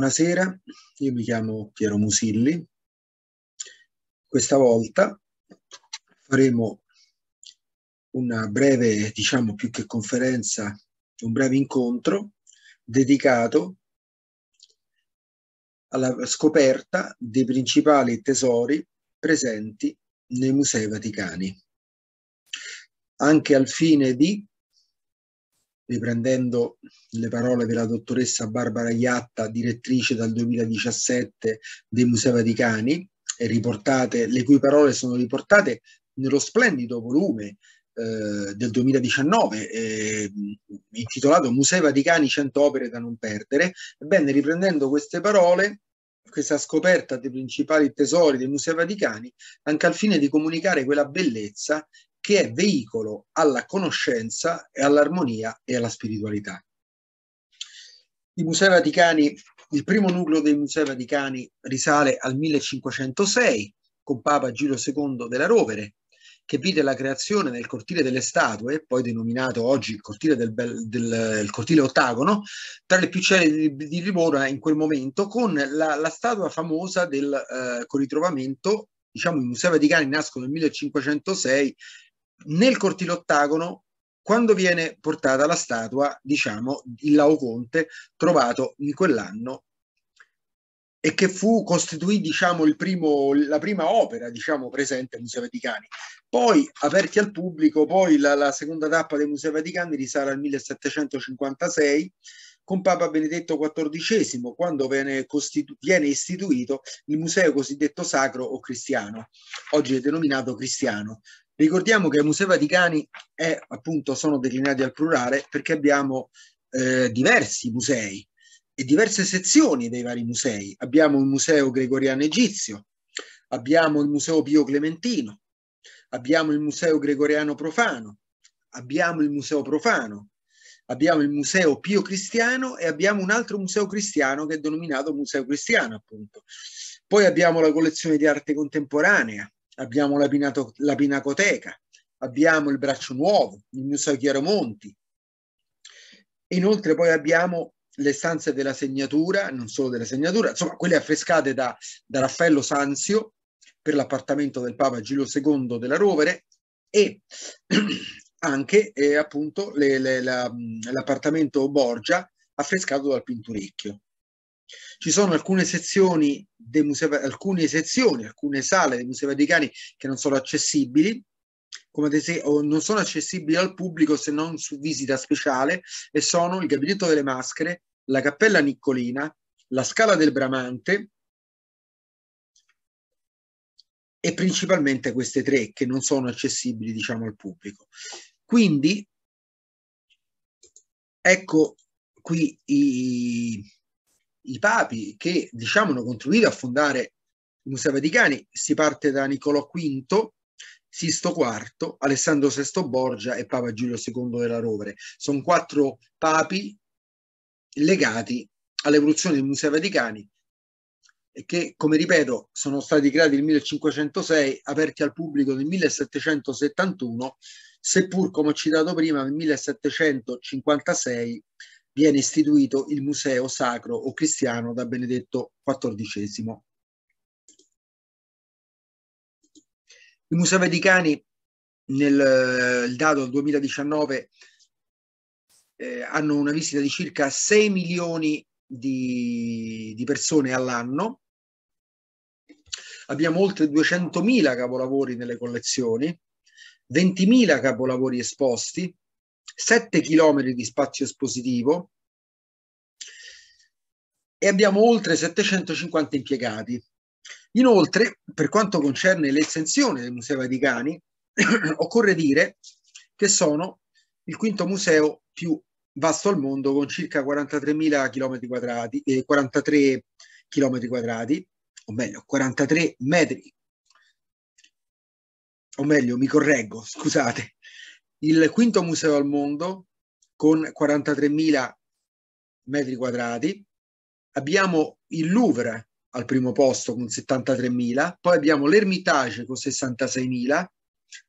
Buonasera, io mi chiamo Piero Musilli. Questa volta faremo una breve, diciamo più che conferenza, un breve incontro dedicato alla scoperta dei principali tesori presenti nei Musei Vaticani, anche al fine di riprendendo le parole della dottoressa Barbara Iatta, direttrice dal 2017 dei Musei Vaticani, riportate, le cui parole sono riportate nello splendido volume eh, del 2019 eh, intitolato Musei Vaticani 100 opere da non perdere. Ebbene, riprendendo queste parole, questa scoperta dei principali tesori dei Musei Vaticani, anche al fine di comunicare quella bellezza che è veicolo alla conoscenza e all'armonia e alla spiritualità. I Musei Vaticani, il primo nucleo dei Musei Vaticani risale al 1506 con Papa Giulio II della Rovere, che vide la creazione del cortile delle statue, poi denominato oggi il cortile, del, del, del il cortile ottagono, tra le più celebri di, di Limona in quel momento, con la, la statua famosa del eh, coritrovamento. Diciamo, i Musei Vaticani nascono nel 1506 nel cortile ottagono, quando viene portata la statua, diciamo, il Laoconte, trovato in quell'anno e che fu, costituì diciamo, primo, la prima opera diciamo, presente al Museo Vaticani. Poi, aperti al pubblico, poi la, la seconda tappa dei Musei Vaticani risale al 1756 con Papa Benedetto XIV, quando viene, costitu- viene istituito il museo cosiddetto sacro o cristiano, oggi è denominato cristiano, Ricordiamo che i Musei Vaticani è, eh, appunto, sono declinati al plurale perché abbiamo eh, diversi musei e diverse sezioni dei vari musei. Abbiamo il Museo Gregoriano Egizio, abbiamo il Museo Pio Clementino, abbiamo il Museo Gregoriano Profano, abbiamo il Museo Profano, abbiamo il Museo Pio Cristiano e abbiamo un altro museo cristiano che è denominato Museo Cristiano, appunto. Poi abbiamo la collezione di arte contemporanea, abbiamo la, Pinato- la Pinacoteca, abbiamo il Braccio Nuovo, il Museo Chiaromonti. Inoltre poi abbiamo le stanze della segnatura, non solo della segnatura, insomma quelle affrescate da, da Raffaello Sanzio per l'appartamento del Papa Giulio II della Rovere e anche eh, appunto le, le, la, l'appartamento Borgia affrescato dal Pinturicchio. Ci sono alcune sezioni, dei musei, alcune sezioni, alcune sale dei musei vaticani che non sono accessibili, come ad esempio, non sono accessibili al pubblico se non su visita speciale, e sono il Gabinetto delle Maschere, la Cappella Niccolina, la Scala del Bramante e principalmente queste tre che non sono accessibili, diciamo, al pubblico. Quindi, ecco qui i, i papi che diciamo hanno contribuito a fondare i Musei Vaticani, si parte da Niccolò V, Sisto IV, Alessandro VI Borgia e Papa Giulio II della Rovere. Sono quattro papi legati all'evoluzione dei Musei Vaticani che, come ripeto, sono stati creati nel 1506, aperti al pubblico nel 1771, seppur, come ho citato prima, nel 1756 viene istituito il Museo Sacro o Cristiano da Benedetto XIV. I Musei Vaticani, nel il dato del 2019, eh, hanno una visita di circa 6 milioni di, di persone all'anno. Abbiamo oltre 200.000 capolavori nelle collezioni, 20.000 capolavori esposti, 7 km di spazio espositivo e abbiamo oltre 750 impiegati. Inoltre, per quanto concerne l'estensione del Museo Vaticani, occorre dire che sono il quinto museo più vasto al mondo con circa 43.000 km quadrati, eh, 43 km quadrati, o meglio 43 metri, o meglio mi correggo, scusate, il quinto museo al mondo con 43.000 metri quadrati, abbiamo il Louvre al primo posto con 73.000, poi abbiamo l'Ermitage con 66.000,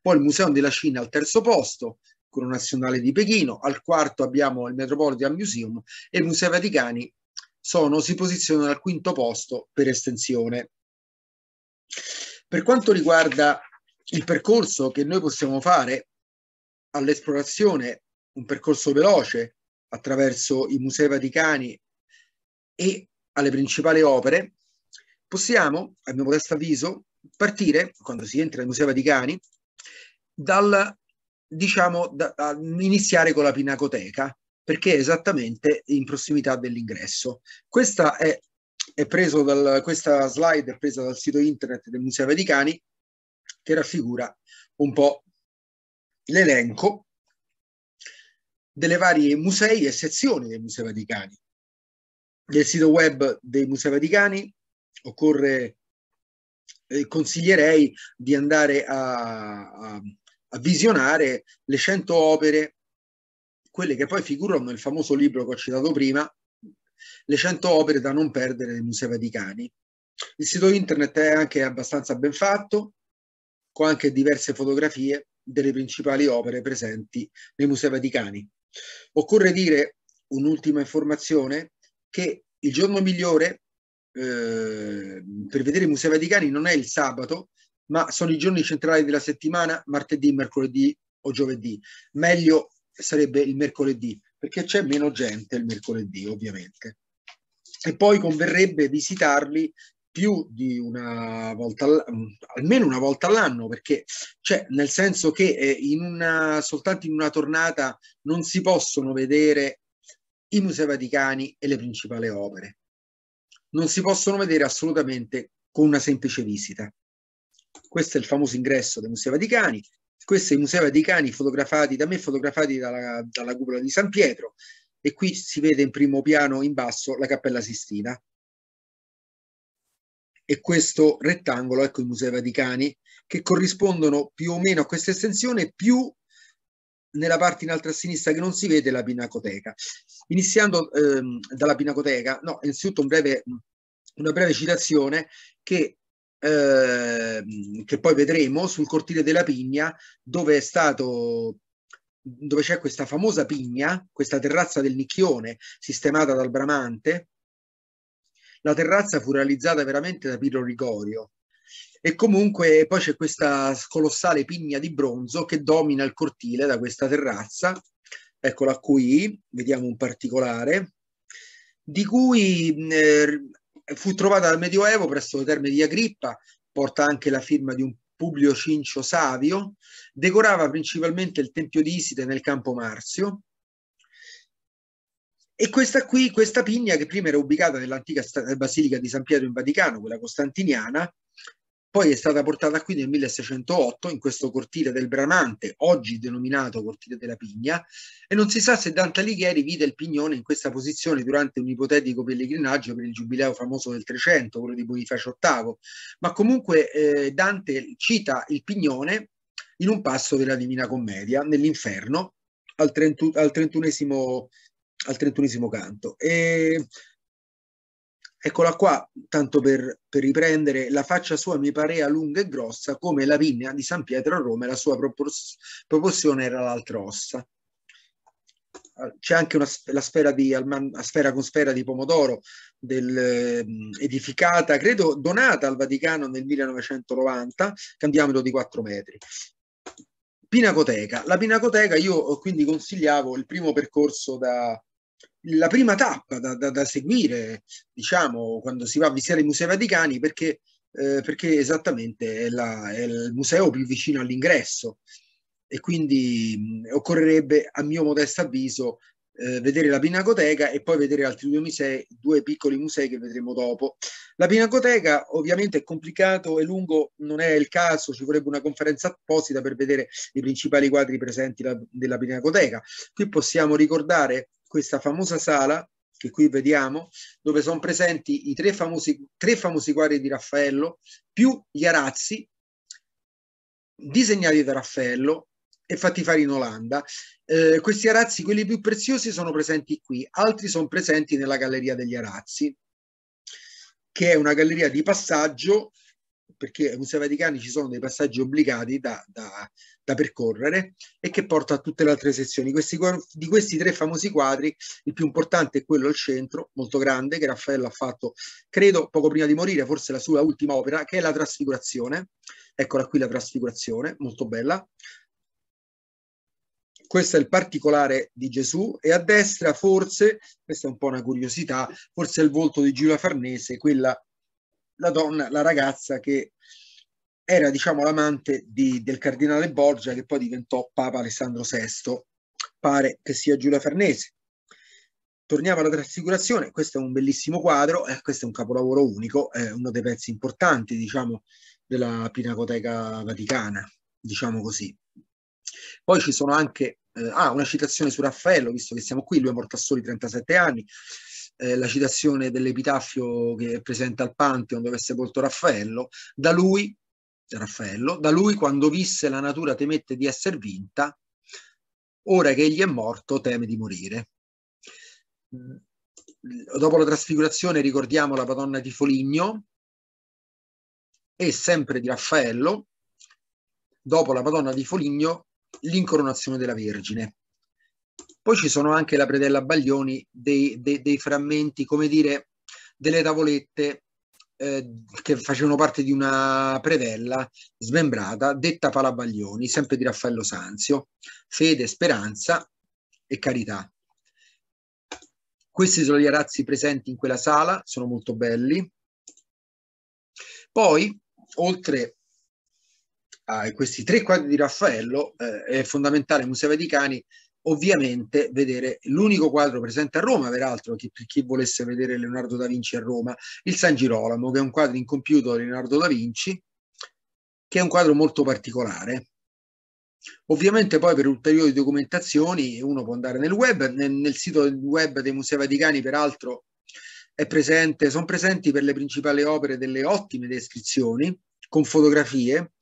poi il Museo della Cina al terzo posto, con un nazionale di Pechino, al quarto abbiamo il Metropolitan Museum e i Musei Vaticani sono, si posizionano al quinto posto per estensione. Per quanto riguarda il percorso che noi possiamo fare, all'esplorazione un percorso veloce attraverso i musei vaticani e alle principali opere, possiamo, a mio modesto avviso, partire, quando si entra ai musei vaticani, dal, diciamo, da, iniziare con la pinacoteca, perché è esattamente in prossimità dell'ingresso. Questa, è, è dal, questa slide è presa dal sito internet dei Musei Vaticani che raffigura un po' l'elenco delle varie musei e sezioni dei Musei Vaticani. Nel sito web dei Musei Vaticani occorre, eh, consiglierei di andare a, a, a visionare le 100 opere, quelle che poi figurano nel famoso libro che ho citato prima, le 100 opere da non perdere dei Musei Vaticani. Il sito internet è anche abbastanza ben fatto, con anche diverse fotografie delle principali opere presenti nei Musei Vaticani. Occorre dire un'ultima informazione che il giorno migliore eh, per vedere i Musei Vaticani non è il sabato, ma sono i giorni centrali della settimana, martedì, mercoledì o giovedì. Meglio sarebbe il mercoledì, perché c'è meno gente il mercoledì, ovviamente. E poi converrebbe visitarli più di una volta, mm, almeno una volta all'anno, perché cioè, nel senso che eh, in una, soltanto in una tornata non si possono vedere i Musei Vaticani e le principali opere. Non si possono vedere assolutamente con una semplice visita. Questo è il famoso ingresso dei Musei Vaticani, questo è i Musei Vaticani fotografati da me, fotografati dalla, dalla cupola di San Pietro e qui si vede in primo piano in basso la Cappella Sistina e questo rettangolo, ecco i Musei Vaticani, che corrispondono più o meno a questa estensione, più nella parte in alto a sinistra che non si vede la pinacoteca. Iniziando ehm, dalla pinacoteca, no, innanzitutto un breve, una breve citazione che, eh, che poi vedremo sul cortile della Pigna, dove è stato dove c'è questa famosa pigna, questa terrazza del Nicchione sistemata dal Bramante, la terrazza fu realizzata veramente da Piero Rigorio e comunque poi c'è questa colossale pigna di bronzo che domina il cortile da questa terrazza, eccola qui, vediamo un particolare, di cui eh, fu trovata dal Medioevo presso le terme di Agrippa, porta anche la firma di un Publio Cincio Savio, decorava principalmente il Tempio di Iside nel Campo Marzio, e questa qui, questa pigna che prima era ubicata nell'antica eh, basilica di San Pietro in Vaticano, quella costantiniana, poi è stata portata qui nel 1608 in questo cortile del Bramante, oggi denominato cortile della Pigna, e non si sa se Dante Alighieri vide il pignone in questa posizione durante un ipotetico pellegrinaggio per il giubileo famoso del 300, quello di Bonifacio VIII, ma comunque eh, Dante cita il pignone in un passo della Divina Commedia, nell'inferno, al, 31, al 31 al trentunesimo canto. E, eccola qua, tanto per, per, riprendere, la faccia sua mi parea lunga e grossa come la vigna di San Pietro a Roma e la sua proporzione era l'altra ossa. C'è anche una, la sfera, di, la sfera con sfera di pomodoro del, edificata, credo donata al Vaticano nel 1990, cambiamolo di 4 metri. Pinacoteca. La Pinacoteca io quindi consigliavo il primo percorso da, la prima tappa da, da, da seguire, diciamo, quando si va a visitare i Musei Vaticani, perché, eh, perché esattamente è, la, è, il museo più vicino all'ingresso e quindi mh, occorrerebbe, a mio modesto avviso, eh, vedere la Pinacoteca e poi vedere altri due, musei, due piccoli musei che vedremo dopo. La Pinacoteca ovviamente è complicato e lungo, non è il caso, ci vorrebbe una conferenza apposita per vedere i principali quadri presenti la, della Pinacoteca. Qui possiamo ricordare questa famosa sala che qui vediamo, dove sono presenti i tre famosi, tre famosi quadri di Raffaello, più gli arazzi disegnati da Raffaello e fatti fare in Olanda. Eh, questi arazzi, quelli più preziosi, sono presenti qui, altri sono presenti nella Galleria degli Arazzi, che è una galleria di passaggio, perché ai Musei Vaticani ci sono dei passaggi obbligati da, da, da percorrere e che porta a tutte le altre sezioni. Questi, di questi tre famosi quadri, il più importante è quello al centro, molto grande, che Raffaello ha fatto, credo, poco prima di morire, forse la sua ultima opera, che è la Trasfigurazione. Eccola qui la Trasfigurazione, molto bella. Questo è il particolare di Gesù e a destra forse, questa è un po' una curiosità, forse è il volto di Giulia Farnese, quella la donna, la ragazza che era diciamo l'amante di, del cardinale Borgia che poi diventò Papa Alessandro VI, pare che sia Giulia Farnese. Torniamo alla trasfigurazione, questo è un bellissimo quadro, eh, questo è un capolavoro unico, è eh, uno dei pezzi importanti diciamo della Pinacoteca Vaticana, diciamo così. Poi ci sono anche, eh, ah, una citazione su Raffaello, visto che siamo qui, lui è morto a soli 37 anni, eh, la citazione dell'epitaffio che presenta al Pantheon dove è sepolto Raffaello, da lui Raffaello, da lui quando visse la natura temette di essere vinta, ora che egli è morto teme di morire. Mm, dopo la trasfigurazione ricordiamo la Madonna di Foligno e sempre di Raffaello, dopo la Madonna di Foligno, l'incoronazione della Vergine. Poi ci sono anche la predella Baglioni dei, dei, dei frammenti, come dire, delle tavolette eh, che facevano parte di una predella smembrata detta Palabaglioni, sempre di Raffaello Sanzio, Fede, Speranza e Carità. Questi sono gli arazzi presenti in quella sala, sono molto belli. Poi, oltre a questi tre quadri di Raffaello, eh, è fondamentale il Museo Vaticani ovviamente vedere l'unico quadro presente a Roma, peraltro, chi, per chi volesse vedere Leonardo da Vinci a Roma, il San Girolamo, che è un quadro incompiuto di Leonardo da Vinci, che è un quadro molto particolare. Ovviamente poi per ulteriori documentazioni uno può andare nel web, nel, nel sito web dei Musei Vaticani, peraltro presente, sono presenti per le principali opere delle ottime descrizioni con fotografie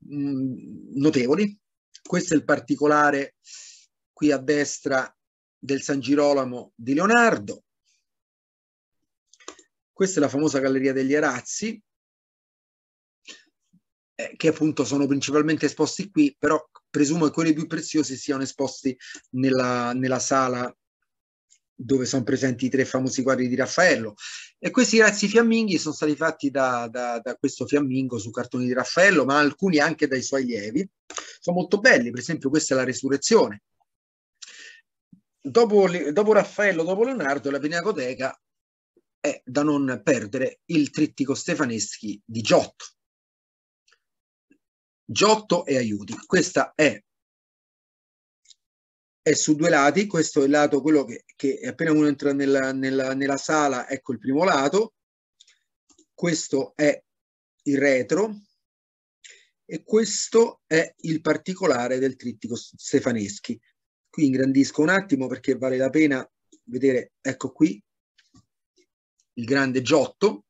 mh, mm, notevoli. Questo è il particolare qui a destra del San Girolamo di Leonardo. Questa è la famosa Galleria degli Arazzi, eh, che appunto sono principalmente esposti qui, però presumo che quelli più preziosi siano esposti nella, nella sala dove sono presenti i tre famosi quadri di Raffaello. E questi razzi fiamminghi sono stati fatti da, da, da, questo fiammingo su cartoni di Raffaello, ma alcuni anche dai suoi allievi. Sono molto belli, per esempio questa è la Resurrezione, dopo, dopo Raffaello, dopo Leonardo, la Pinacoteca è da non perdere il trittico stefaneschi di Giotto. Giotto e aiuti. Questa è, è su due lati, questo è il lato, quello che, che appena uno entra nella, nella, nella sala, ecco il primo lato, questo è il retro e questo è il particolare del trittico stefaneschi qui ingrandisco un attimo perché vale la pena vedere, ecco qui, il grande Giotto,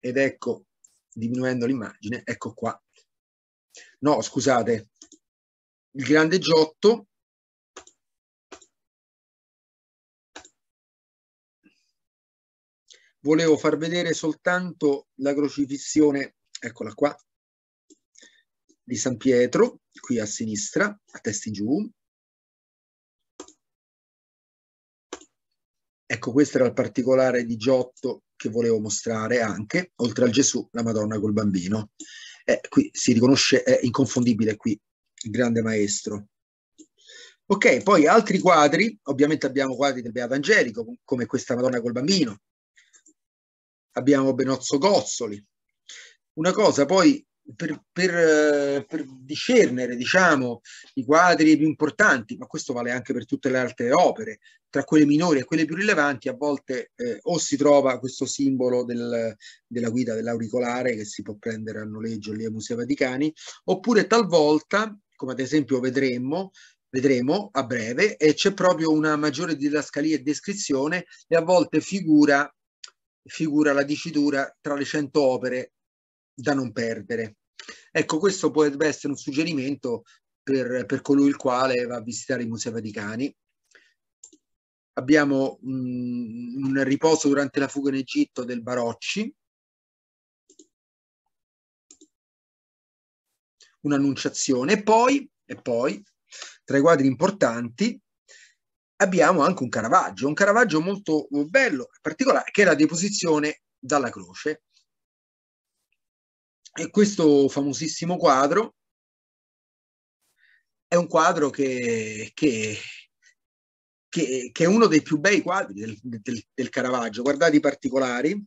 ed ecco, diminuendo l'immagine, ecco qua. No, scusate, il grande Giotto, volevo far vedere soltanto la crocifissione, eccola qua, di San Pietro, qui a sinistra, a testi giù. Ecco, questo era il particolare di Giotto che volevo mostrare anche, oltre al Gesù, la Madonna col bambino. Eh, qui si riconosce, è inconfondibile qui, il grande maestro. Ok, poi altri quadri, ovviamente abbiamo quadri del Beato Angelico, come questa Madonna col bambino, abbiamo Benozzo Gozzoli. Una cosa poi per, per, eh, per, discernere diciamo, i quadri più importanti, ma questo vale anche per tutte le altre opere, tra quelle minori e quelle più rilevanti, a volte eh, o si trova questo simbolo del, della guida dell'auricolare che si può prendere a noleggio lì ai Musei Vaticani, oppure talvolta, come ad esempio vedremo, vedremo a breve, e c'è proprio una maggiore didascalia e descrizione e a volte figura figura la dicitura tra le 100 opere da non perdere. Ecco, questo potrebbe essere un suggerimento per, per colui il quale va a visitare i Musei Vaticani. Abbiamo mh, mm, un riposo durante la fuga in Egitto del Barocci, un'annunciazione e poi, e poi, tra i quadri importanti, abbiamo anche un Caravaggio, un Caravaggio molto bello, particolare, che è la deposizione dalla croce. E questo famosissimo quadro è un quadro che, che, che, che è uno dei più bei quadri del, del, del Caravaggio. Guardate i particolari.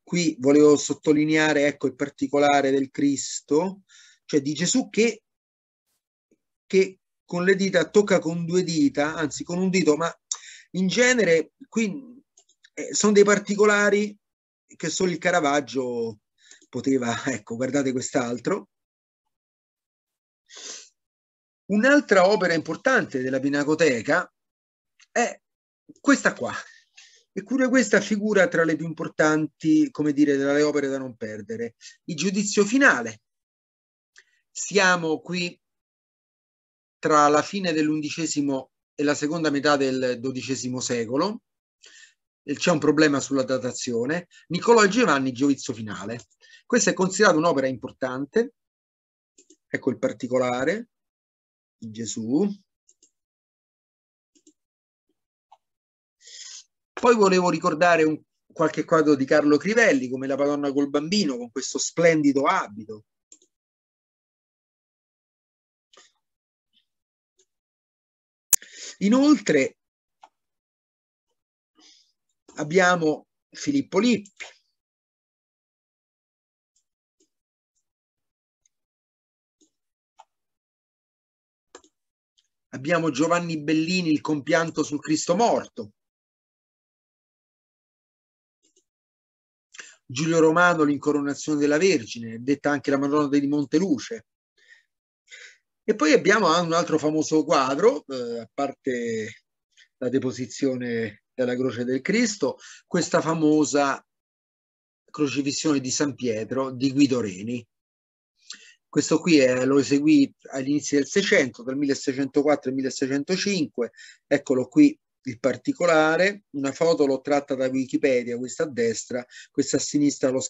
Qui volevo sottolineare ecco, il particolare del Cristo, cioè di Gesù che, che con le dita tocca con due dita, anzi con un dito, ma in genere qui eh, sono dei particolari che solo il Caravaggio poteva, ecco, guardate quest'altro. Un'altra opera importante della Pinacoteca è questa qua, e pure questa figura tra le più importanti, come dire, delle opere da non perdere. Il giudizio finale. Siamo qui tra la fine dell'undicesimo e la seconda metà del dodicesimo secolo. C'è un problema sulla datazione. Niccolò e Giovanni, giudizio finale. Questa è considerata un'opera importante, ecco il particolare di Gesù. Poi volevo ricordare un, qualche quadro di Carlo Crivelli, come la Madonna col bambino, con questo splendido abito, Inoltre abbiamo Filippo Lippi, abbiamo Giovanni Bellini, il compianto sul Cristo morto, Giulio Romano, l'incoronazione della Vergine, detta anche la Madonna di Monteluce. E poi abbiamo un altro famoso quadro, eh, a parte la deposizione della croce del Cristo, questa famosa crocifissione di San Pietro di Guido Reni, questo qui è, eh, lo eseguì all'inizio del 600, tra 1604 e 1605, eccolo qui il particolare, una foto l'ho tratta da Wikipedia, questa a destra, questa a sinistra l'ho,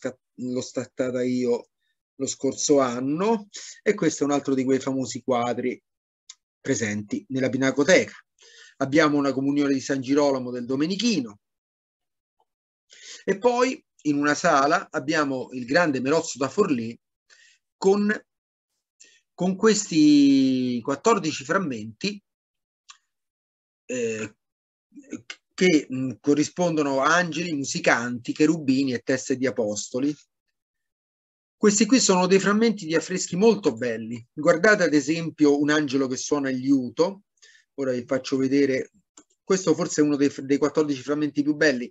scattata io lo scorso anno e questo è un altro di quei famosi quadri presenti nella Pinacoteca. Abbiamo una comunione di San Girolamo del Domenichino e poi in una sala abbiamo il grande Merozzo da Forlì con, con questi 14 frammenti eh, che mh, mm, corrispondono a angeli, musicanti, cherubini e teste di apostoli. Questi qui sono dei frammenti di affreschi molto belli. Guardate ad esempio un angelo che suona il liuto. Ora vi faccio vedere, questo forse è uno dei, dei 14 frammenti più belli.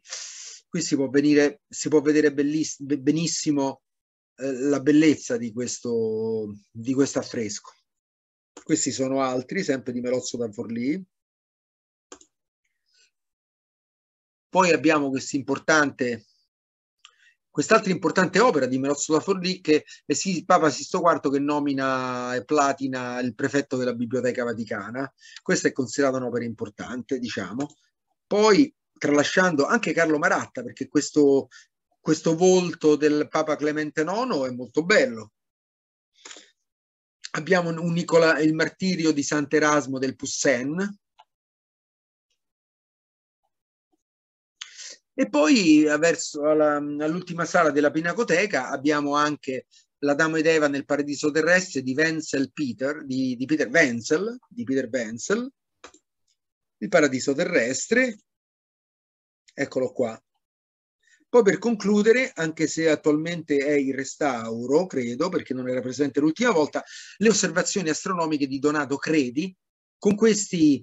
Qui si può, venire, si può vedere benissimo eh, la bellezza di questo, di questo affresco. Questi sono altri, sempre di Melozzo da Forlì. Poi abbiamo quest'importante, quest'altra importante opera di Melozzo da Forlì che è Papa Sisto IV che nomina e platina il prefetto della Biblioteca Vaticana. Questa è considerata un'opera importante, diciamo. Poi tralasciando anche Carlo Maratta, perché questo, questo volto del Papa Clemente IX è molto bello. Abbiamo Nicola, il martirio di Sant'Erasmo del Pussen. E poi eh, all'ultima sala della Pinacoteca abbiamo anche L'Adamo ed Eva nel Paradiso Terrestre di Wenzel Peter, di, di Peter Wenzel, di Peter Wenzel, il Paradiso Terrestre, eccolo qua, poi per concludere, anche se attualmente è in restauro, credo, perché non era presente l'ultima volta, le osservazioni astronomiche di Donato Credi, con questi,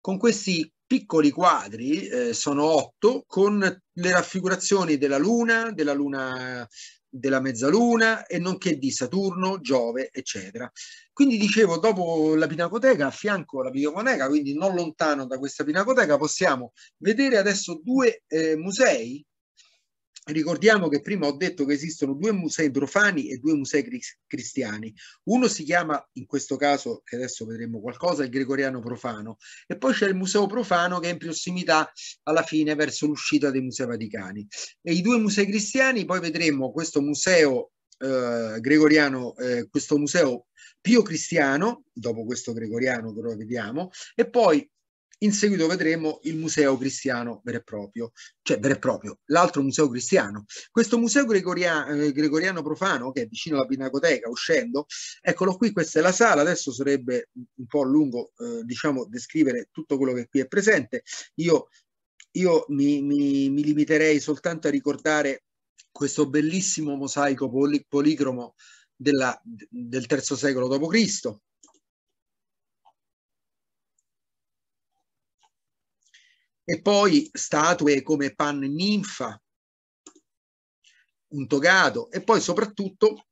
con questi piccoli quadri, eh, sono otto, con le raffigurazioni della Luna, della Luna della mezzaluna e nonché di Saturno, Giove, eccetera. Quindi dicevo, dopo la Pinacoteca, a fianco alla Pinacoteca, quindi non lontano da questa Pinacoteca, possiamo vedere adesso due eh, musei Ricordiamo che prima ho detto che esistono due musei profani e due musei cristiani. Uno si chiama, in questo caso, che adesso vedremo qualcosa, il gregoriano profano, e poi c'è il museo profano che è in prossimità alla fine verso l'uscita dei musei vaticani. E i due musei cristiani, poi vedremo questo museo eh, gregoriano, eh, questo museo pio cristiano, dopo questo gregoriano che lo vediamo, e poi in seguito vedremo il museo cristiano vero e proprio, cioè vero e proprio, l'altro museo cristiano. Questo museo gregoriano, eh, gregoriano profano, che è vicino alla Pinacoteca, uscendo, eccolo qui, questa è la sala, adesso sarebbe un po' lungo, eh, diciamo, descrivere tutto quello che qui è presente. Io, io mi, mi, mi limiterei soltanto a ricordare questo bellissimo mosaico poli, policromo della, del III secolo d.C., E poi statue come Pan Ninfa, un togato, e poi soprattutto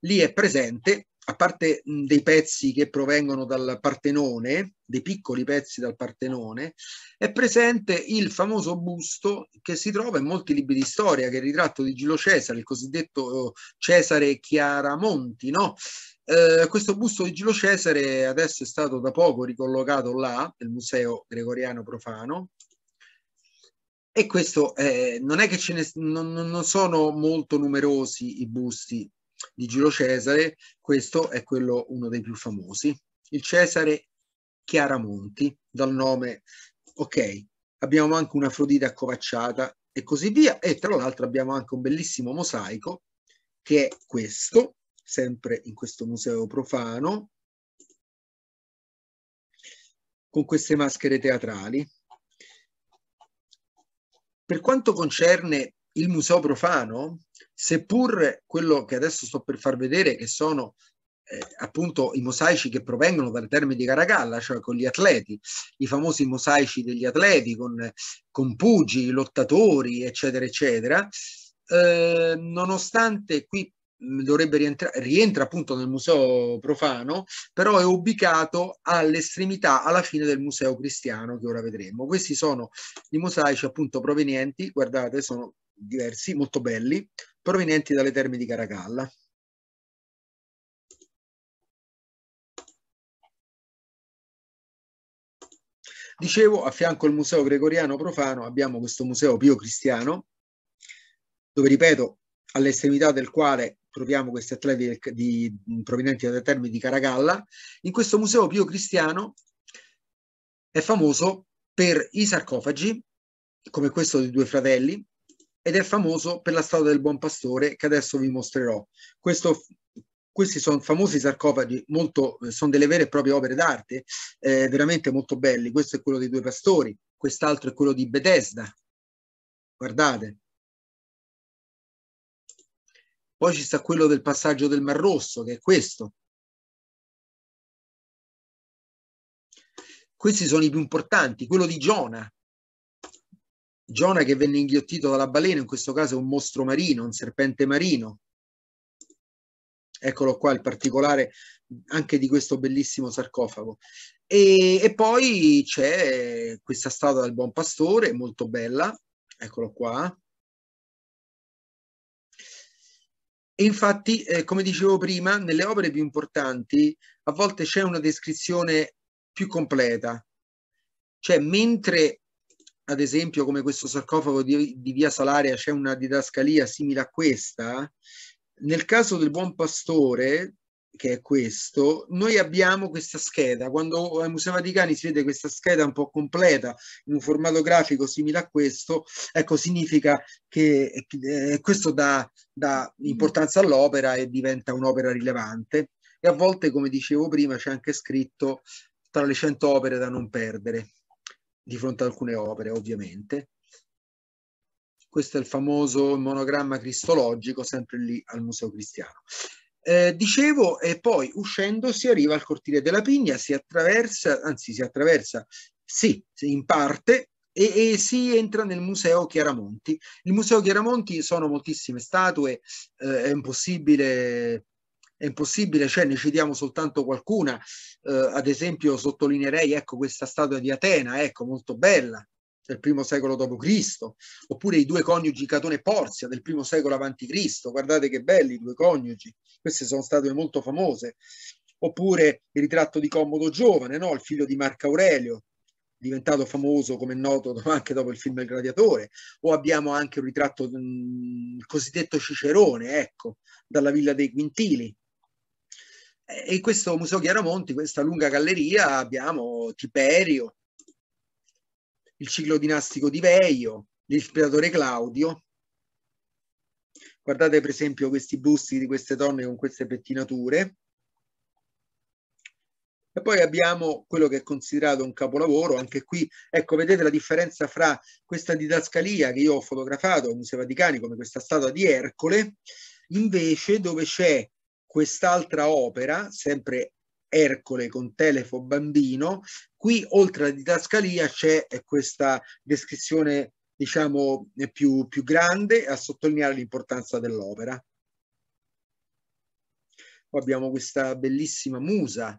lì è presente, a parte dei pezzi che provengono dal Partenone, dei piccoli pezzi dal Partenone, è presente il famoso busto che si trova in molti libri di storia, che è il ritratto di Gilo Cesare, il cosiddetto oh, Cesare Chiaramonti, no? Eh, questo busto di Gilo Cesare adesso è stato da poco ricollocato là, nel Museo Gregoriano Profano, e questo eh, non è che ce ne non, non sono molto numerosi i busti di Giro Cesare, questo è quello uno dei più famosi, il Cesare Chiaramonti, dal nome, ok, abbiamo anche una un'Afrodite accovacciata e così via, e tra l'altro abbiamo anche un bellissimo mosaico che è questo, sempre in questo museo profano, con queste maschere teatrali, per quanto concerne il museo profano, seppur quello che adesso sto per far vedere, che sono eh, appunto i mosaici che provengono dal termine di Caracalla, cioè con gli atleti, i famosi mosaici degli atleti con, con pugi, lottatori, eccetera, eccetera, eh, nonostante qui Mm, dovrebbe rientrare, rientra appunto nel museo profano, però è ubicato all'estremità, alla fine del museo cristiano che ora vedremo. Questi sono i mosaici appunto provenienti, guardate, sono diversi, molto belli, provenienti dalle terme di Caracalla. Dicevo, a fianco al museo gregoriano profano abbiamo questo museo pio cristiano, dove ripeto all'estremità del quale troviamo questi atleti del, di, provenienti dai termini di Caracalla. In questo museo Pio Cristiano è famoso per i sarcofagi, come questo dei due fratelli, ed è famoso per la statua del Buon Pastore che adesso vi mostrerò. Questo, questi sono famosi sarcofagi, molto, sono delle vere e proprie opere d'arte, eh, veramente molto belli. Questo è quello dei due pastori, quest'altro è quello di Bethesda. Guardate, poi ci sta quello del passaggio del Mar Rosso, che è questo. Questi sono i più importanti, quello di Giona. Giona che venne inghiottito dalla balena, in questo caso è un mostro marino, un serpente marino. Eccolo qua il particolare anche di questo bellissimo sarcofago. E, e poi c'è questa statua del buon pastore, molto bella, eccolo qua, E infatti, eh, come dicevo prima, nelle opere più importanti a volte c'è una descrizione più completa. Cioè, mentre ad esempio come questo sarcofago di, di Via Salaria c'è una didascalia simile a questa, nel caso del Buon Pastore che è questo, noi abbiamo questa scheda. Quando al Museo Vaticani si vede questa scheda un po' completa in un formato grafico simile a questo, ecco, significa che eh, questo dà, dà importanza all'opera e diventa un'opera rilevante. E a volte, come dicevo prima, c'è anche scritto tra le 100 opere da non perdere, di fronte ad alcune opere, ovviamente. Questo è il famoso monogramma cristologico, sempre lì al Museo Cristiano. Eh, dicevo, e poi uscendo si arriva al cortile della Pigna, si attraversa, anzi si attraversa, sì, in parte, e, e, si entra nel Museo Chiaramonti. Il Museo Chiaramonti sono moltissime statue, eh, è impossibile è impossibile, cioè ne citiamo soltanto qualcuna, eh, ad esempio sottolineerei ecco questa statua di Atena, ecco molto bella, del primo secolo d.C., oppure i due coniugi Catone e Porzia del primo secolo a.C., guardate che belli i due coniugi, queste sono state molto famose, oppure il ritratto di Commodo Giovane, no? il figlio di Marco Aurelio, diventato famoso come è noto anche dopo il film Il Gladiatore, o abbiamo anche un ritratto mm, il cosiddetto Cicerone, ecco, dalla Villa dei Quintili. E in questo Museo Chiaramonti, questa lunga galleria, abbiamo Tiberio, il ciclo dinastico di Veio, l'ispiratore Claudio. Guardate per esempio questi busti di queste donne con queste pettinature. E poi abbiamo quello che è considerato un capolavoro, anche qui, ecco, vedete la differenza fra questa didascalia che io ho fotografato al Museo Vaticani come questa statua di Ercole, invece dove c'è quest'altra opera, sempre Ercole con Telefo Bambino, qui oltre alla didascalia c'è eh, questa descrizione diciamo eh, più, più grande a sottolineare l'importanza dell'opera. Poi abbiamo questa bellissima musa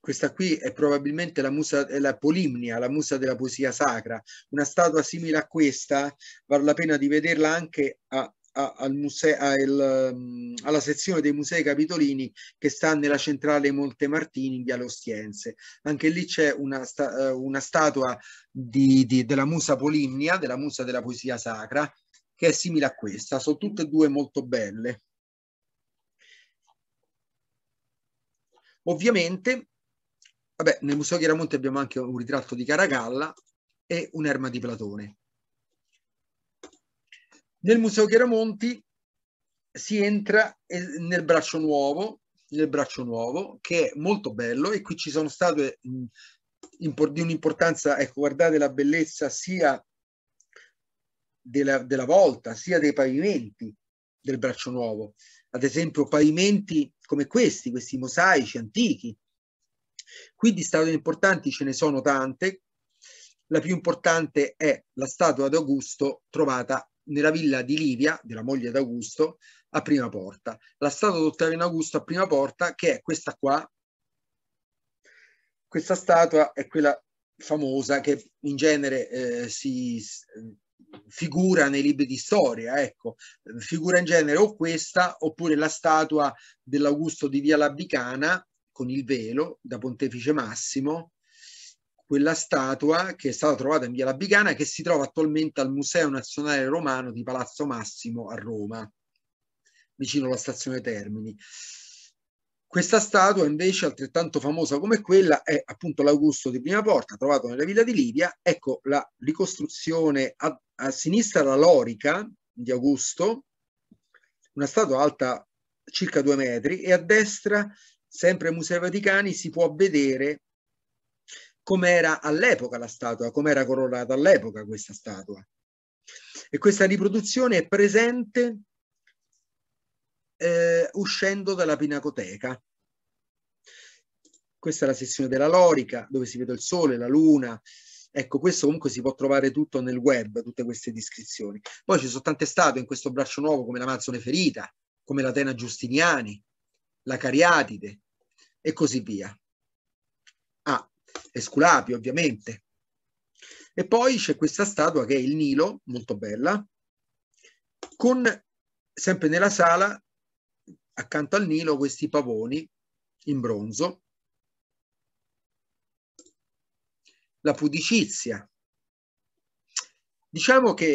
questa qui è probabilmente la musa della Polimnia, la musa della poesia sacra. Una statua simile a questa vale la pena di vederla anche a a, al muse- a il, mhmm, alla sezione dei musei capitolini che sta nella centrale Monte Martini in Viale Ostiense. Anche lì c'è una, sta- eh, una statua di, di, della musa Polimnia, della musa della poesia sacra, che è simile a questa. Sono tutte e due molto belle. Ovviamente, vabbè, nel Museo Chiaramonte abbiamo anche un ritratto di Caracalla e un'erma di Platone. Nel Museo Chiaramonti si entra eh, nel braccio nuovo, nel braccio nuovo che è molto bello e qui ci sono state mm, di un'importanza, ecco guardate la bellezza sia della, della volta sia dei pavimenti del braccio nuovo, ad esempio pavimenti come questi, questi mosaici antichi. Qui di statue importanti ce ne sono tante, la più importante è la statua d'Augusto trovata nella villa di Livia, della moglie d'Augusto, a prima porta. La statua di Augusto a prima porta, che è questa qua, questa statua è quella famosa che in genere eh, si figura nei libri di storia, ecco, figura in genere o questa oppure la statua dell'Augusto di Via Labicana con il velo da Pontefice Massimo quella statua che è stata trovata in via Labigana che si trova attualmente al Museo Nazionale Romano di Palazzo Massimo a Roma, vicino alla stazione Termini. Questa statua invece altrettanto famosa come quella è appunto l'Augusto di Prima Porta, trovato nella villa di Livia. Ecco la ricostruzione a, a sinistra la lorica di Augusto, una statua alta circa due metri e a destra, sempre ai Musei Vaticani, si può vedere come era all'epoca la statua, come era colorata all'epoca questa statua. E questa riproduzione è presente eh, uscendo dalla pinacoteca. Questa è la sezione della Lorica, dove si vede il sole, la luna. Ecco, questo comunque si può trovare tutto nel web, tutte queste descrizioni. Poi ci sono tante statue in questo braccio nuovo, come l'Amazzone Ferita, come l'Atena Giustiniani, la Cariatide e così via. Esculapio ovviamente. E poi c'è questa statua che è il Nilo, molto bella, con sempre nella sala, accanto al Nilo, questi pavoni in bronzo. La pudicizia. Diciamo che,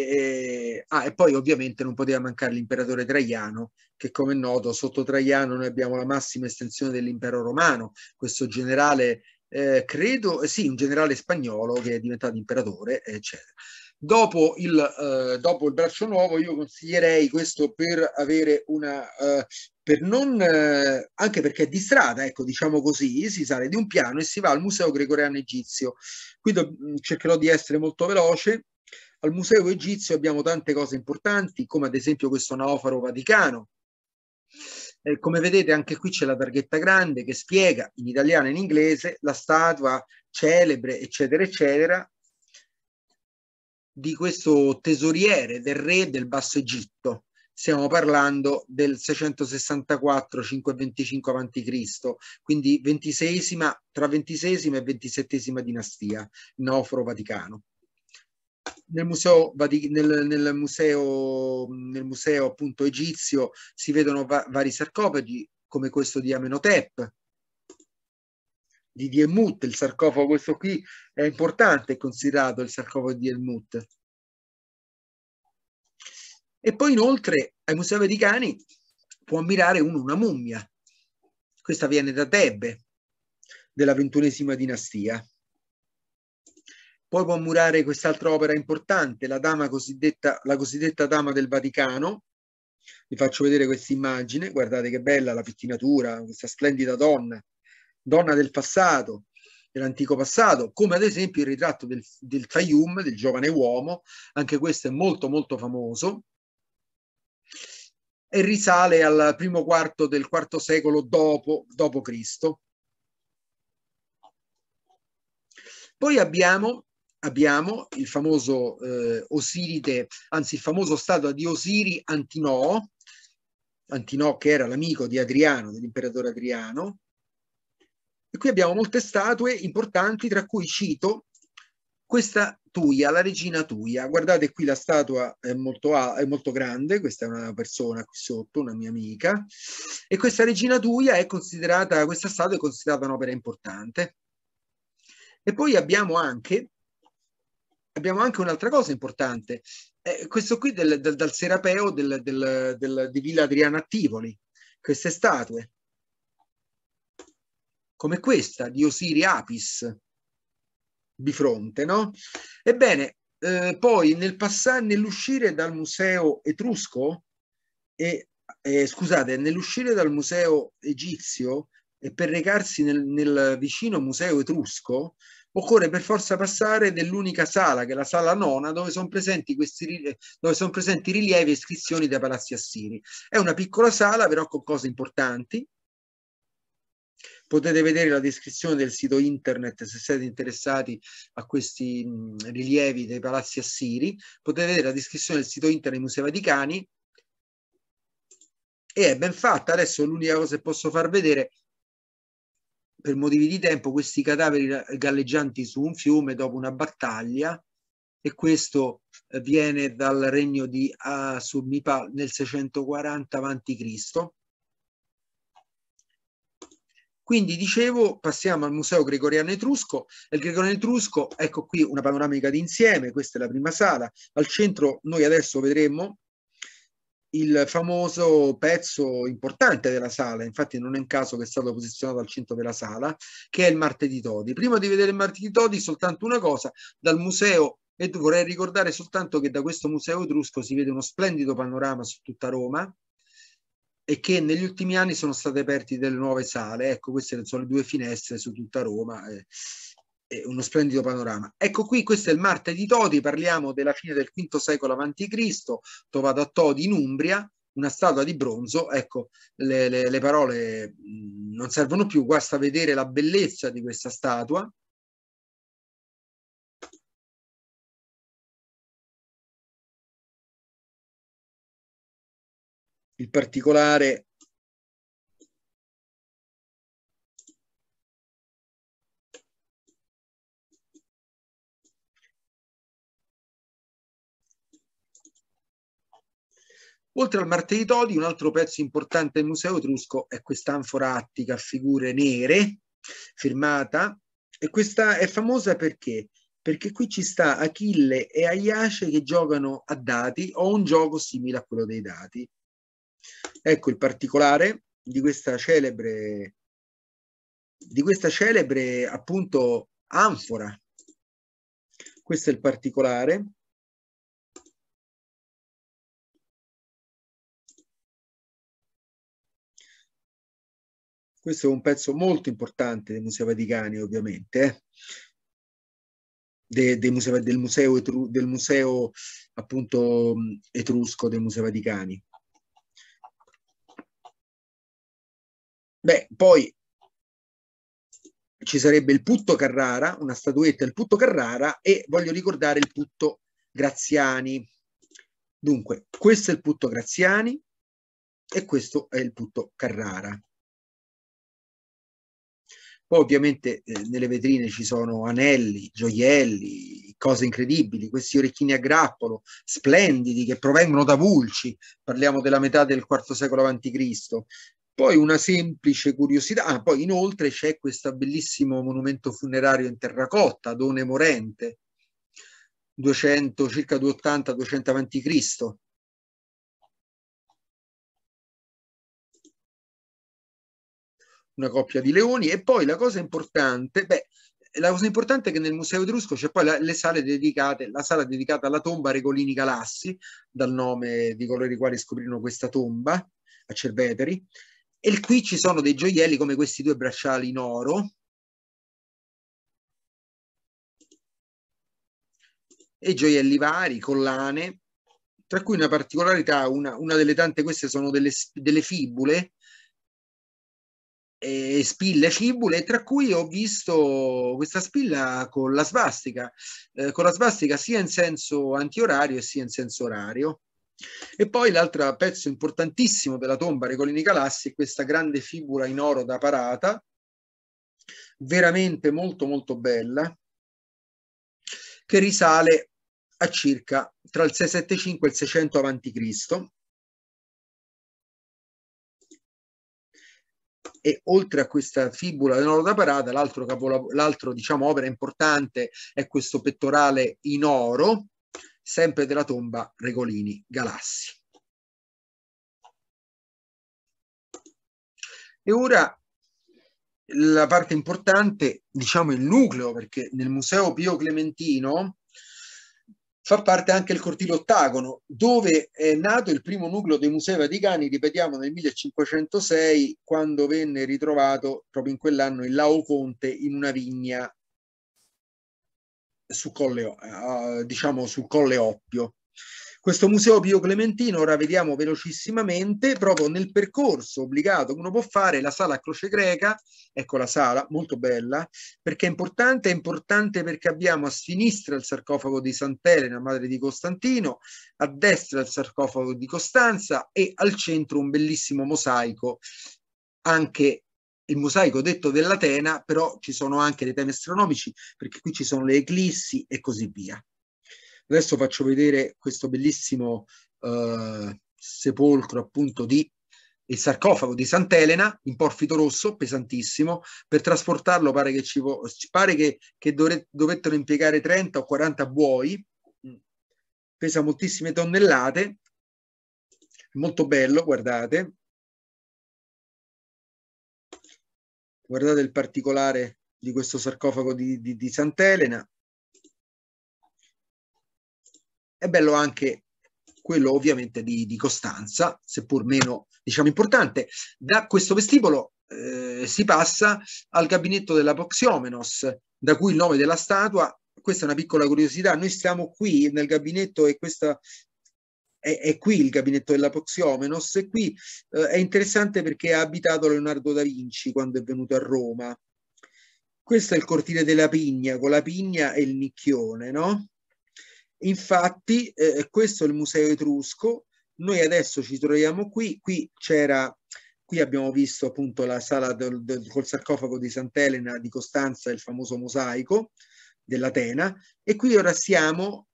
eh, ah, e poi ovviamente non poteva mancare l'imperatore Traiano, che come è noto sotto Traiano noi abbiamo la massima estensione dell'impero romano, questo generale eh, credo, eh, sì, un generale spagnolo che è diventato imperatore, eccetera. Dopo il, eh, dopo il, braccio nuovo io consiglierei questo per avere una eh, per non eh, anche perché è di strada ecco diciamo così si sale di un piano e si va al museo gregoriano egizio qui do, mm, cercherò di essere molto veloce al museo egizio abbiamo tante cose importanti come ad esempio questo naofaro vaticano eh, come vedete anche qui c'è la targhetta grande che spiega in italiano e in inglese la statua celebre, eccetera, eccetera, di questo tesoriere del re del Basso Egitto. Stiamo parlando del 664-525 a.C., quindi 26 tra ventisesima e ventisettesima dinastia, Nofro Vaticano nel museo, nel, nel, museo, nel museo appunto egizio si vedono va vari sarcofagi come questo di Amenhotep, di Diemut, il sarcofago questo qui è importante, è considerato il sarcofago di Diemut. E poi inoltre ai musei vaticani può ammirare uno una mummia, questa viene da Tebbe, della ventunesima dinastia. Poi può murare quest'altra opera importante, la, dama cosiddetta, la cosiddetta Dama del Vaticano. Vi faccio vedere questa immagine, guardate che bella la pittinatura, questa splendida donna, donna del passato, dell'antico passato, come ad esempio il ritratto del, del Fayum, del giovane uomo, anche questo è molto molto famoso, e risale al primo quarto del IV secolo dopo, dopo Cristo. Poi abbiamo abbiamo il famoso eh, Osiride, anzi il famoso statua di Osiri Antinoo, Antinoo che era l'amico di Adriano, dell'imperatore Adriano, e qui abbiamo molte statue importanti, tra cui cito questa Tuia, la regina Tuia. Guardate qui la statua è molto, è molto grande, questa è una persona qui sotto, una mia amica, e questa regina Tuia è considerata, questa statua è considerata un'opera importante. E poi abbiamo anche abbiamo anche un'altra cosa importante, eh, questo qui del, del, dal Serapeo del, del, di Villa Adriana a Tivoli, queste statue, come questa di Osiri Apis, di fronte, no? Ebbene, eh, poi nel passare, nell'uscire dal museo etrusco, e, eh, scusate, nell'uscire dal museo egizio e per recarsi nel, nel vicino museo etrusco, occorre per forza passare nell'unica sala, che è la sala nona, dove sono presenti, questi, eh, dove sono presenti rilievi e iscrizioni dei palazzi assiri. È una piccola sala, però con cose importanti. Potete vedere la descrizione del sito internet se siete interessati a questi rilievi dei palazzi assiri. Potete vedere la descrizione del sito internet dei Musei Vaticani, e è ben fatta. Adesso l'unica cosa che posso far vedere per motivi di tempo questi cadaveri galleggianti su un fiume dopo una battaglia e questo eh, viene dal regno di Asumipal nel 640 a.C. Quindi dicevo, passiamo al Museo Gregoriano Etrusco. Il Gregoriano Etrusco, ecco qui una panoramica d'insieme, questa è la prima sala. Al centro noi adesso vedremo il famoso pezzo importante della sala, infatti non è un caso che è stato posizionato al centro della sala, che è il martedì Todi. Prima di vedere il martedì Todi, soltanto una cosa, dal museo e vorrei ricordare soltanto che da questo museo etrusco si vede uno splendido panorama su tutta Roma e che negli ultimi anni sono state aperte delle nuove sale. Ecco, queste sono le due finestre su tutta Roma. Eh eh, uno splendido panorama. Ecco qui, questo è il martedì Todi, parliamo della fine del V secolo a.C., trovato a Todi in Umbria, una statua di bronzo, ecco, le, le, le parole mm, non servono più, basta vedere la bellezza di questa statua. Il particolare Oltre al martedì Todi, un altro pezzo importante del Museo Etrusco è quest'anfora attica a figure nere, firmata, e questa è famosa perché? Perché qui ci sta Achille e Aiace che giocano a dati o un gioco simile a quello dei dati. Ecco il particolare di questa celebre, di questa celebre appunto anfora. Questo è il particolare. Questo è un pezzo molto importante dei Musei Vaticani, ovviamente, eh? de, de museo, del, museo etru, del museo appunto etrusco dei Musei Vaticani. Beh, poi ci sarebbe il Putto Carrara, una statuetta del Putto Carrara e voglio ricordare il Putto Graziani. Dunque, questo è il Putto Graziani e questo è il Putto Carrara. Poi ovviamente eh, nelle vetrine ci sono anelli, gioielli, cose incredibili, questi orecchini a grappolo splendidi che provengono da Vulci, parliamo della metà del IV secolo a.C. Poi una semplice curiosità, ah, poi inoltre c'è questo bellissimo monumento funerario in terracotta, Done Morente, 200, circa 280-200 a.C., una coppia di leoni. E poi la cosa importante, beh, la cosa importante è che nel Museo Etrusco c'è poi la, le sale dedicate, la sala dedicata alla tomba Regolini Galassi, dal nome di coloro i quali scoprirono questa tomba a Cerveteri. E qui ci sono dei gioielli come questi due bracciali in oro. E gioielli vari, collane, tra cui una particolarità, una, una delle tante queste sono delle, delle fibule e spille cibule, tra cui ho visto questa spilla con la svastica, eh, con la svastica sia in senso antiorario sia in senso orario. E poi l'altro pezzo importantissimo della tomba Recolini Calassi è questa grande figura in oro da parata, veramente molto molto bella, che risale a circa tra il 675 e il 600 avanti Cristo e oltre a questa fibula dell'oro parata, l'altro, capo, l'altro diciamo, opera importante è questo pettorale in oro, sempre della tomba Regolini Galassi. E ora la parte importante, diciamo il nucleo, perché nel Museo Pio Clementino fa parte anche il cortile ottagono, dove è nato il primo nucleo dei Musei Vaticani, ripetiamo, nel 1506, quando venne ritrovato proprio in quell'anno il Laoconte in una vigna su Colle, eh, diciamo, su Colle Oppio. Questo museo Pio Clementino, ora vediamo velocissimamente, proprio nel percorso obbligato che uno può fare, la sala a Croce Greca, ecco la sala, molto bella, perché è importante, è importante perché abbiamo a sinistra il sarcofago di Sant'Elena, madre di Costantino, a destra il sarcofago di Costanza e al centro un bellissimo mosaico, anche il mosaico detto dell'Atena, però ci sono anche dei temi astronomici, perché qui ci sono le eclissi e così via. Adesso faccio vedere questo bellissimo eh, sepolcro appunto di il sarcofago di Sant'Elena in porfido rosso, pesantissimo, per trasportarlo pare che, ci pare che, che dovettero impiegare 30 o 40 buoi, pesa moltissime tonnellate, molto bello, guardate. Guardate il particolare di questo sarcofago di, di, di Sant'Elena, è bello anche quello ovviamente di, di Costanza, seppur meno diciamo importante. Da questo vestibolo eh, si passa al gabinetto della Proxiomenos, da cui il nome della statua. Questa è una piccola curiosità. Noi siamo qui nel gabinetto e questa è, è qui il gabinetto della Proxiomenos e qui eh, è interessante perché ha abitato Leonardo da Vinci quando è venuto a Roma. Questo è il cortile della Pigna, con la Pigna e il Nicchione, no? Infatti, eh, questo è il museo etrusco. Noi adesso ci troviamo qui. Qui c'era, qui abbiamo visto appunto la sala del, del, col sarcofago di Sant'Elena di Costanza, il famoso mosaico dell'Atena. E qui ora siamo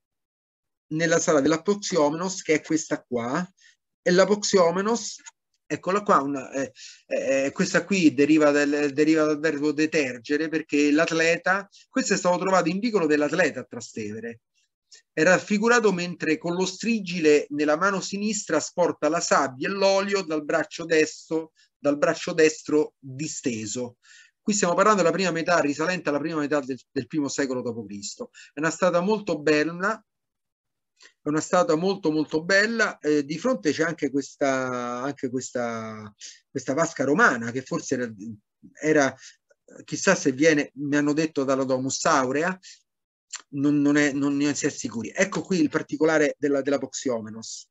nella sala dell'Apoxiomenos, che è questa qua. E l'Apoxiomenos, eccola qua, una, eh, eh, eh questa qui deriva, del, deriva dal verbo detergere, perché l'atleta, questo è stato trovato in vicolo dell'atleta a Trastevere è raffigurato mentre con lo strigile nella mano sinistra sporta la sabbia e l'olio dal braccio destro, dal braccio destro disteso. Qui stiamo parlando della prima metà, risalente alla prima metà del, del primo secolo d.C. È una stata molto bella, è una statua molto molto bella, eh, di fronte c'è anche, questa, anche questa, questa vasca romana che forse era, era chissà se viene, mi hanno detto dalla Domus Aurea, non, non, è, non, ne si è sicuri. Ecco qui il particolare della, della Boxiomenos.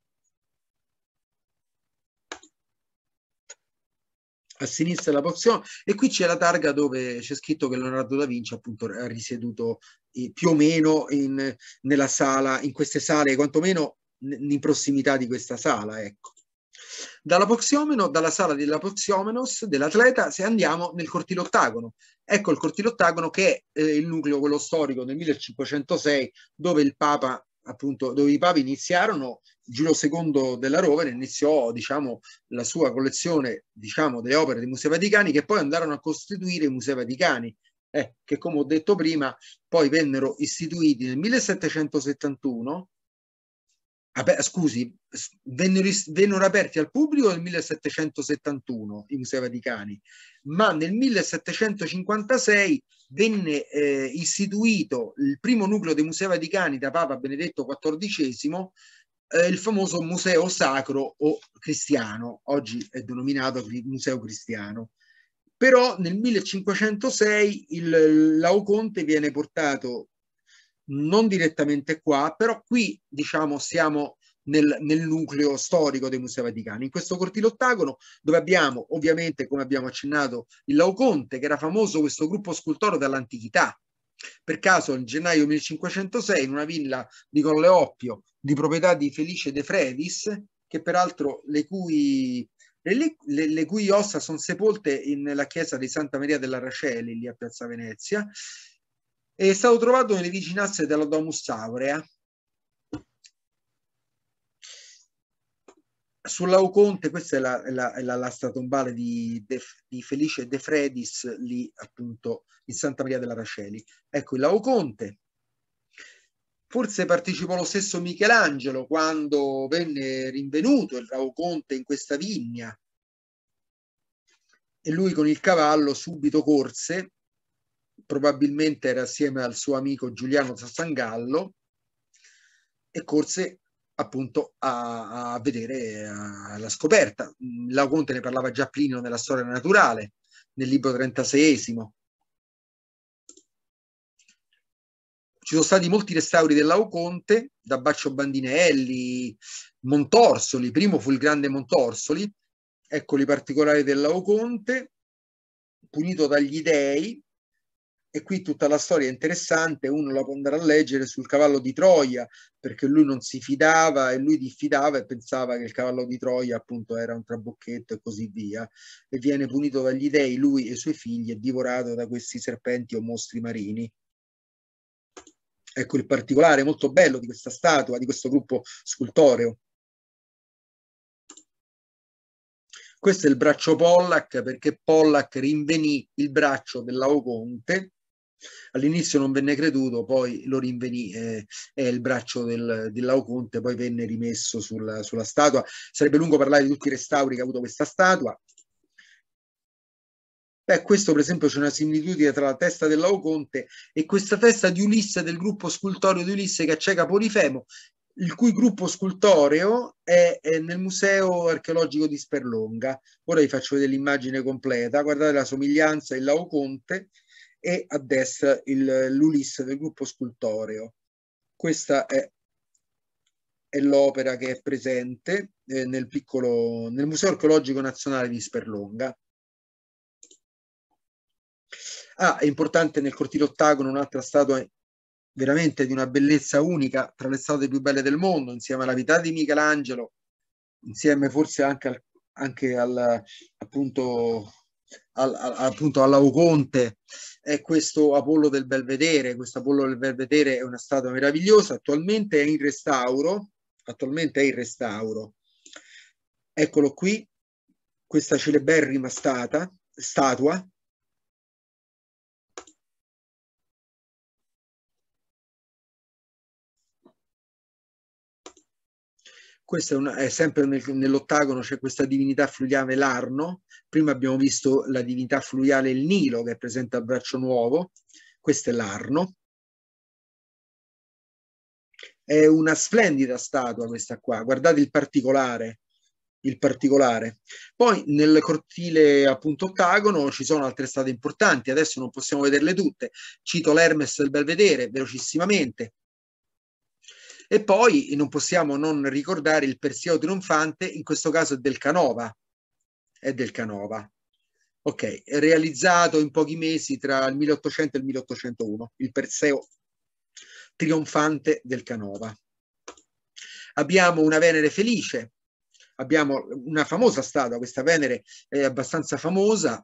A sinistra la Boxiomenos e qui c'è la targa dove c'è scritto che Leonardo da Vinci appunto ha risieduto eh, più o meno in, nella sala, in queste sale, quantomeno in prossimità di questa sala, ecco. Dall'apoxiomeno, dalla sala dell'apoxiomenos dell'atleta, se andiamo nel cortile ottagono. Ecco il cortile ottagono che è eh, il nucleo, quello storico del 1506, dove il Papa appunto dove i papi iniziarono Giulio II della Rovere iniziò diciamo la sua collezione diciamo delle opere dei Musei Vaticani che poi andarono a costituire i Musei Vaticani eh, che come ho detto prima poi vennero istituiti nel 1771 Ah, scusi, vennero, vennero, aperti al pubblico nel 1771 i Musei Vaticani, ma nel 1756 venne eh, istituito il primo nucleo dei Musei Vaticani da Papa Benedetto XIV, eh, il famoso Museo Sacro o Cristiano, oggi è denominato Museo Cristiano. Però nel 1506 il Laoconte viene portato non direttamente qua, però qui diciamo siamo nel, nel, nucleo storico dei Musei Vaticani, in questo cortile ottagono dove abbiamo ovviamente, come abbiamo accennato, il Lauconte, che era famoso questo gruppo scultore dall'antichità. Per caso nel gennaio 1506 in una villa di Colle Oppio di proprietà di Felice De Frevis, che peraltro le cui, le, le, le cui ossa sono sepolte nella chiesa di Santa Maria della Raceli, lì a Piazza Venezia, è stato trovato nelle vicinanze della Domus Aurea. Sull'Auconte, questa è la, la, la lastra tombale di, de, di, Felice De Fredis, lì appunto in Santa Maria della Raceli. Ecco, il l'Auconte. Forse partecipò lo stesso Michelangelo quando venne rinvenuto il Rauconte in questa vigna e lui con il cavallo subito corse probabilmente era assieme al suo amico Giuliano Sassangallo e corse appunto a, a vedere a, la scoperta. Laoconte ne parlava già Plinio nella storia naturale, nel libro 36 Ci sono stati molti restauri dell'Aoconte, da Baccio Bandinelli, Montorsoli, primo fu il grande Montorsoli, ecco i particolari dell'Aoconte, punito dagli dei, e qui tutta la storia è interessante, uno la può andare a leggere sul cavallo di Troia, perché lui non si fidava e lui diffidava e pensava che il cavallo di Troia appunto era un trabocchetto e così via, e viene punito dagli dei, lui e i suoi figli, e divorato da questi serpenti o mostri marini. Ecco il particolare molto bello di questa statua, di questo gruppo scultoreo. Questo è il braccio Pollack perché Pollack rinvenì il braccio dell'Aoconte All'inizio non venne creduto, poi lo rinvenì eh, eh, il braccio del, dell'Auconte, poi venne rimesso sulla, sulla statua. Sarebbe lungo parlare di tutti i restauri che ha avuto questa statua. Beh, questo per esempio c'è una similitudine tra la testa dell'Auconte e questa testa di Ulisse del gruppo scultoreo di Ulisse che acceca Polifemo, il cui gruppo scultoreo è, è nel Museo Archeologico di Sperlonga. Ora vi faccio vedere l'immagine completa, guardate la somiglianza, il Lauconte, e a destra l'Ulisse del gruppo scultoreo. Questa è, è l'opera che è presente eh, nel, piccolo, nel Museo Archeologico Nazionale di Sperlonga. Ah, è importante nel cortile ottagono un'altra statua veramente di una bellezza unica, tra le statue più belle del mondo, insieme alla vita di Michelangelo, insieme forse anche al, anche al appunto al, al, appunto all'Auconte è questo Apollo del Belvedere. Questo Apollo del Belvedere è una statua meravigliosa, attualmente è in restauro, attualmente è in restauro. Eccolo qui, questa celeberrima stata, statua Questo è, un, è sempre nel, nell'ottagono c'è questa divinità fluviale l'Arno, prima abbiamo visto la divinità fluviale il Nilo che è presente al braccio nuovo, questo è l'Arno. È una splendida statua questa qua, guardate il particolare, il particolare. Poi nel cortile appunto ottagono ci sono altre state importanti, adesso non possiamo vederle tutte, cito l'Hermes del Belvedere velocissimamente, e poi non possiamo non ricordare il Perseo trionfante, in questo caso del Canova, è del Canova. Ok, realizzato in pochi mesi tra il 1800 e il 1801, il Perseo trionfante del Canova. Abbiamo una Venere felice, abbiamo una famosa statua, questa Venere è abbastanza famosa,